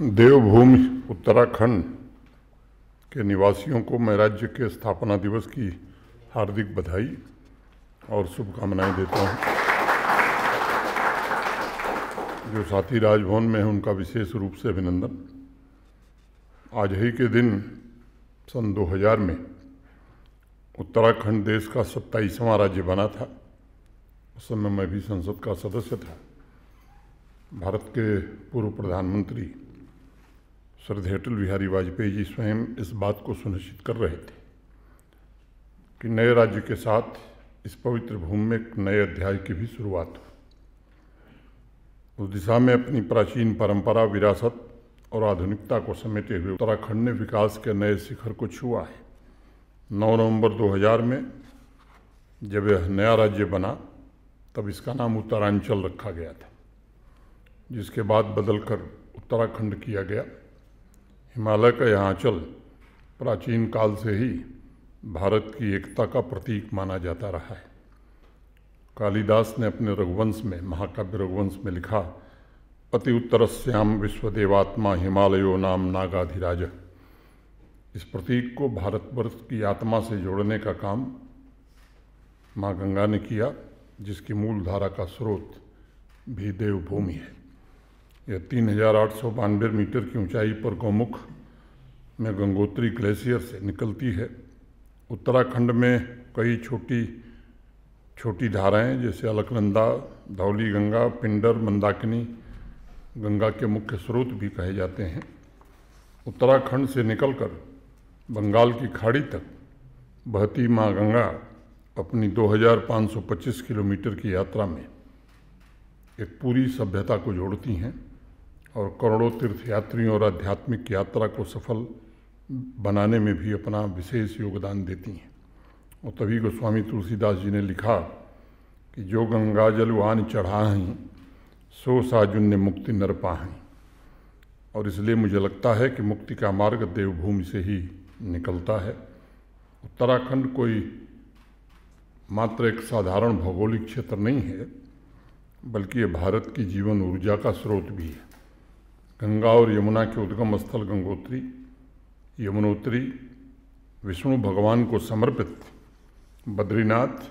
देवभूमि उत्तराखंड के निवासियों को मैं राज्य के स्थापना दिवस की हार्दिक बधाई और शुभकामनाएं देता हूं। जो साथी राजभवन में हैं उनका विशेष रूप से अभिनंदन आज ही के दिन सन 2000 में उत्तराखंड देश का सत्ताईसवां राज्य बना था उस समय मैं भी संसद का सदस्य था भारत के पूर्व प्रधानमंत्री श्रद्धे अटल बिहारी वाजपेयी जी स्वयं इस बात को सुनिश्चित कर रहे थे कि नए राज्य के साथ इस पवित्र भूमि में एक नए अध्याय की भी शुरुआत हो उस दिशा में अपनी प्राचीन परंपरा विरासत और आधुनिकता को समेटे हुए उत्तराखंड ने विकास के नए शिखर को छुआ है 9 नवंबर 2000 में जब यह नया राज्य बना तब इसका नाम उत्तरांचल रखा गया था जिसके बाद बदलकर उत्तराखंड किया गया हिमालय का यह आंचल प्राचीन काल से ही भारत की एकता का प्रतीक माना जाता रहा है कालिदास ने अपने रघुवंश में महाकाव्य रघुवंश में लिखा पति उत्तर श्याम विश्वदेवात्मा हिमालयो नाम नागाधिराज इस प्रतीक को भारतवर्ष की आत्मा से जोड़ने का काम माँ गंगा ने किया जिसकी मूल धारा का स्रोत भी देवभूमि है यह तीन हजार आठ सौ मीटर की ऊंचाई पर गौमुख में गंगोत्री ग्लेशियर से निकलती है उत्तराखंड में कई छोटी छोटी धाराएं जैसे अलकनंदा धौली गंगा पिंडर मंदाकिनी गंगा के मुख्य स्रोत भी कहे जाते हैं उत्तराखंड से निकलकर बंगाल की खाड़ी तक बहती माँ गंगा अपनी 2525 किलोमीटर की यात्रा में एक पूरी सभ्यता को जोड़ती हैं और करोड़ों तीर्थयात्रियों और आध्यात्मिक यात्रा को सफल बनाने में भी अपना विशेष योगदान देती हैं और तभी गोस्वामी तुलसीदास जी ने लिखा कि जो गंगा जल वान चढ़ाहीं सो साजुन ने मुक्ति नर पाहीं और इसलिए मुझे लगता है कि मुक्ति का मार्ग देवभूमि से ही निकलता है उत्तराखंड कोई मात्र एक साधारण भौगोलिक क्षेत्र नहीं है बल्कि ये भारत की जीवन ऊर्जा का स्रोत भी है गंगा और यमुना के उद्गम स्थल गंगोत्री यमुनोत्री विष्णु भगवान को समर्पित बद्रीनाथ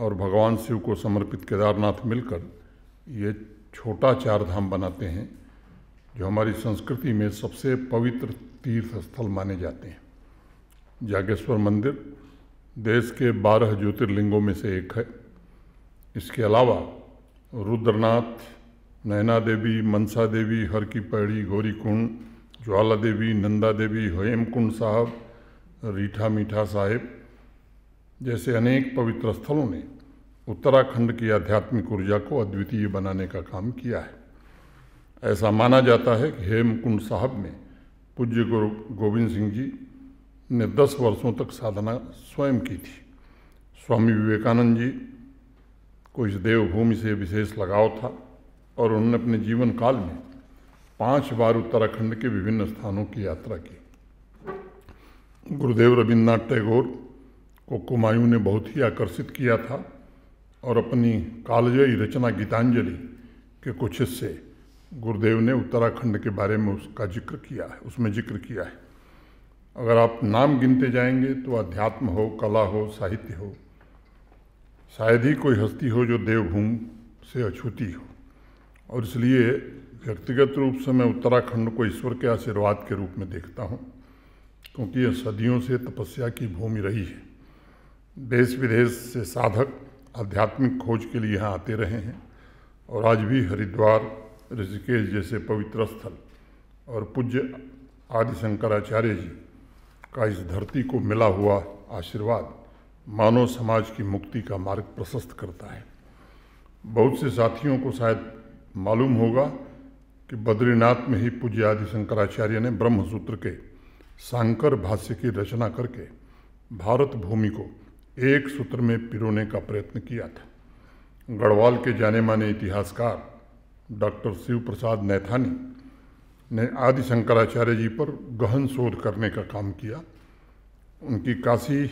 और भगवान शिव को समर्पित केदारनाथ मिलकर ये छोटा चार धाम बनाते हैं जो हमारी संस्कृति में सबसे पवित्र तीर्थ स्थल माने जाते हैं जागेश्वर मंदिर देश के बारह ज्योतिर्लिंगों में से एक है इसके अलावा रुद्रनाथ नैना देवी मनसा देवी हर की पैड़ी गौरीकुंड ज्वाला देवी नंदा देवी हेमकुंड साहब रीठा मीठा साहिब जैसे अनेक पवित्र स्थलों ने उत्तराखंड की आध्यात्मिक ऊर्जा को अद्वितीय बनाने का काम किया है ऐसा माना जाता है कि हेमकुंड साहब में पूज्य गुरु गोविंद सिंह जी ने दस वर्षों तक साधना स्वयं की थी स्वामी विवेकानंद जी को इस देवभूमि से विशेष लगाव था और उन्होंने अपने जीवन काल में पांच बार उत्तराखंड के विभिन्न स्थानों की यात्रा की गुरुदेव रविन्द्रनाथ टैगोर को कुमायूं ने बहुत ही आकर्षित किया था और अपनी कालजयी रचना गीतांजलि के कुछ हिस्से गुरुदेव ने उत्तराखंड के बारे में उसका जिक्र किया है उसमें जिक्र किया है अगर आप नाम गिनते जाएंगे तो अध्यात्म हो कला हो साहित्य हो शायद ही कोई हस्ती हो जो देवभूमि से अछूती हो और इसलिए व्यक्तिगत रूप से मैं उत्तराखंड को ईश्वर के आशीर्वाद के रूप में देखता हूँ क्योंकि यह सदियों से तपस्या की भूमि रही है देश विदेश से साधक आध्यात्मिक खोज के लिए यहाँ आते रहे हैं और आज भी हरिद्वार ऋषिकेश जैसे पवित्र स्थल और पूज्य आदि शंकराचार्य जी का इस धरती को मिला हुआ आशीर्वाद मानव समाज की मुक्ति का मार्ग प्रशस्त करता है बहुत से साथियों को शायद मालूम होगा कि बद्रीनाथ में ही पूज्य आदि शंकराचार्य ने ब्रह्मसूत्र के सांकर भाष्य की रचना करके भारत भूमि को एक सूत्र में पिरोने का प्रयत्न किया था गढ़वाल के जाने माने इतिहासकार डॉक्टर शिव प्रसाद नैथानी ने आदि शंकराचार्य जी पर गहन शोध करने का काम किया उनकी काशी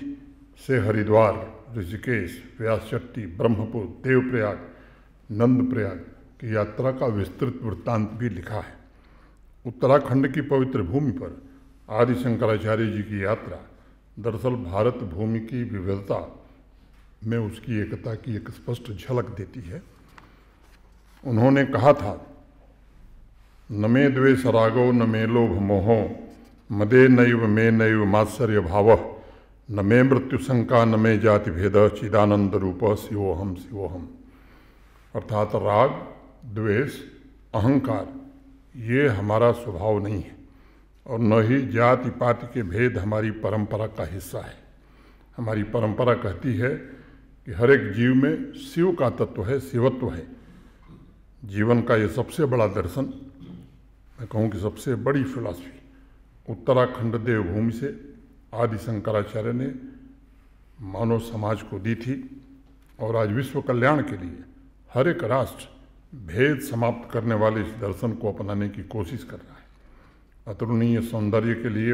से हरिद्वार ऋषिकेश व्यासशक्ति ब्रह्मपुर देवप्रयाग नंदप्रयाग की यात्रा का विस्तृत वृत्तांत भी लिखा है उत्तराखंड की पवित्र भूमि पर आदि शंकराचार्य जी की यात्रा दरअसल भारत भूमि की विविधता में उसकी एकता की एक स्पष्ट झलक देती है उन्होंने कहा था न मे द्वेष रागो न मे लोभ मोहो मदे नैव मे नैव मात्सर्य भाव न मे मृत्यु शंका न मे जाति भेद चिदानंद रूप शिवोहम शिवोहम अर्थात राग द्वेष अहंकार ये हमारा स्वभाव नहीं है और न ही जाति पाति के भेद हमारी परंपरा का हिस्सा है हमारी परंपरा कहती है कि हर एक जीव में शिव का तत्व है शिवत्व है जीवन का ये सबसे बड़ा दर्शन मैं कहूँ कि सबसे बड़ी फिलॉसफी उत्तराखंड देवभूमि से आदि शंकराचार्य ने मानव समाज को दी थी और आज विश्व कल्याण के लिए हर एक राष्ट्र भेद समाप्त करने वाले इस दर्शन को अपनाने की कोशिश कर रहा है अतुलनीय सौंदर्य के लिए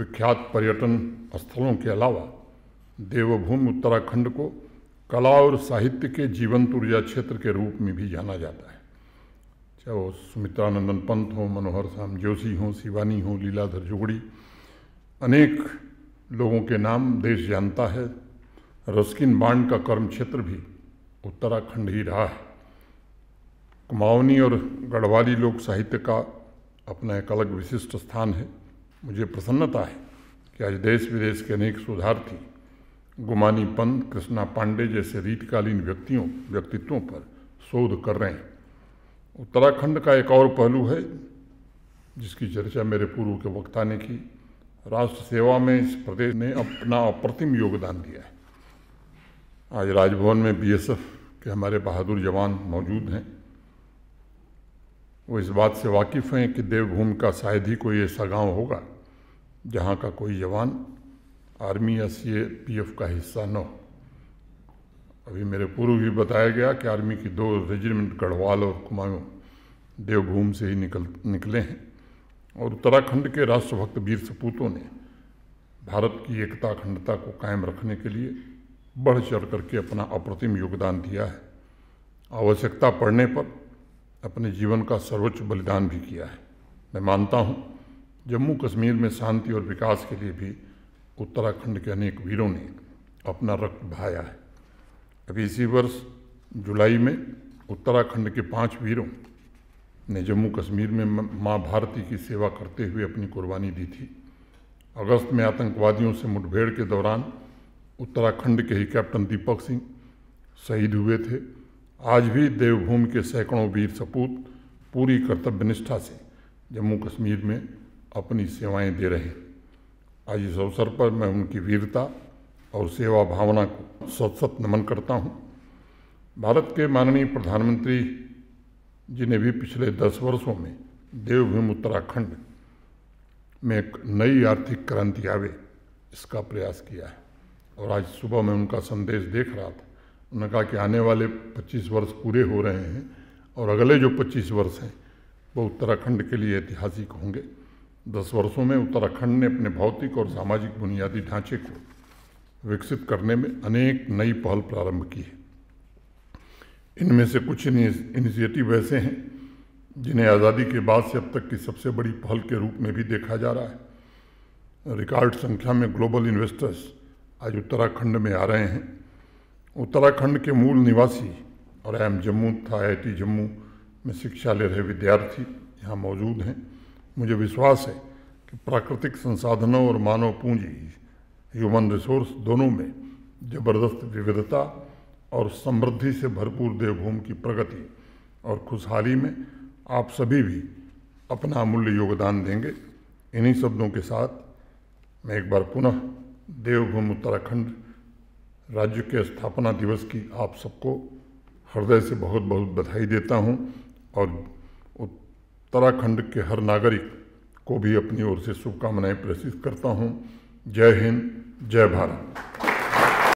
विख्यात पर्यटन स्थलों के अलावा देवभूमि उत्तराखंड को कला और साहित्य के जीवंत ऊर्जा क्षेत्र के रूप में भी जाना जाता है चाहे वो सुमित्रा नंदन पंत हों मनोहर श्याम जोशी हों शिवानी हों लीलाधर जुगड़ी अनेक लोगों के नाम देश जानता है रस्किन बांड का कर्म क्षेत्र भी उत्तराखंड ही रहा है कुमाऊनी और गढ़वाली लोक साहित्य का अपना एक अलग विशिष्ट स्थान है मुझे प्रसन्नता है कि आज देश विदेश के अनेक सुधार्थी गुमानी पंत कृष्णा पांडे जैसे रीतकालीन व्यक्तियों व्यक्तित्वों पर शोध कर रहे हैं उत्तराखंड का एक और पहलू है जिसकी चर्चा मेरे पूर्व के वक्ता ने की राष्ट्र सेवा में इस प्रदेश ने अपना अप्रतिम योगदान दिया है आज राजभवन में बीएसएफ के हमारे बहादुर जवान मौजूद हैं वो इस बात से वाकिफ़ हैं कि देवभूमि का शायद ही कोई ऐसा गांव होगा जहां का कोई जवान आर्मी या सी पी एफ का हिस्सा न हो अभी मेरे पूर्व भी बताया गया कि आर्मी की दो रेजिमेंट गढ़वाल और कुमायूं देवभूम से ही निकल निकले हैं और उत्तराखंड के राष्ट्रभक्त वीर सपूतों ने भारत की एकता अखंडता को कायम रखने के लिए बढ़ चढ़ करके अपना अप्रतिम योगदान दिया है आवश्यकता पड़ने पर अपने जीवन का सर्वोच्च बलिदान भी किया है मैं मानता हूँ जम्मू कश्मीर में शांति और विकास के लिए भी उत्तराखंड के अनेक वीरों ने अपना रक्त बहाया है अभी इसी वर्ष जुलाई में उत्तराखंड के पांच वीरों ने जम्मू कश्मीर में माँ भारती की सेवा करते हुए अपनी कुर्बानी दी थी अगस्त में आतंकवादियों से मुठभेड़ के दौरान उत्तराखंड के ही कैप्टन दीपक सिंह शहीद हुए थे आज भी देवभूमि के सैकड़ों वीर सपूत पूरी कर्तव्य निष्ठा से जम्मू कश्मीर में अपनी सेवाएं दे रहे हैं आज इस अवसर पर मैं उनकी वीरता और सेवा भावना को सत सत नमन करता हूँ भारत के माननीय प्रधानमंत्री जी ने भी पिछले दस वर्षों में देवभूमि उत्तराखंड में एक नई आर्थिक क्रांति आवे इसका प्रयास किया है और आज सुबह मैं उनका संदेश देख रहा था उन्होंने कहा कि आने वाले 25 वर्ष पूरे हो रहे हैं और अगले जो 25 वर्ष हैं वो उत्तराखंड के लिए ऐतिहासिक होंगे दस वर्षों में उत्तराखंड ने अपने भौतिक और सामाजिक बुनियादी ढांचे को विकसित करने में अनेक नई पहल प्रारंभ की है इनमें से कुछ इनिशिएटिव ऐसे हैं जिन्हें आज़ादी के बाद से अब तक की सबसे बड़ी पहल के रूप में भी देखा जा रहा है रिकॉर्ड संख्या में ग्लोबल इन्वेस्टर्स आज उत्तराखंड में आ रहे हैं उत्तराखंड के मूल निवासी और आई एम जम्मू था आई जम्मू में शिक्षा ले रहे विद्यार्थी यहाँ मौजूद हैं मुझे विश्वास है कि प्राकृतिक संसाधनों और मानव पूंजी ह्यूमन रिसोर्स दोनों में ज़बरदस्त विविधता और समृद्धि से भरपूर देवभूमि की प्रगति और खुशहाली में आप सभी भी अपना अमूल्य योगदान देंगे इन्हीं शब्दों के साथ मैं एक बार पुनः देवभूमि उत्तराखंड राज्य के स्थापना दिवस की आप सबको हृदय से बहुत बहुत बधाई देता हूं और उत्तराखंड के हर नागरिक को भी अपनी ओर से शुभकामनाएं प्रेषित करता हूं जय हिंद जय भारत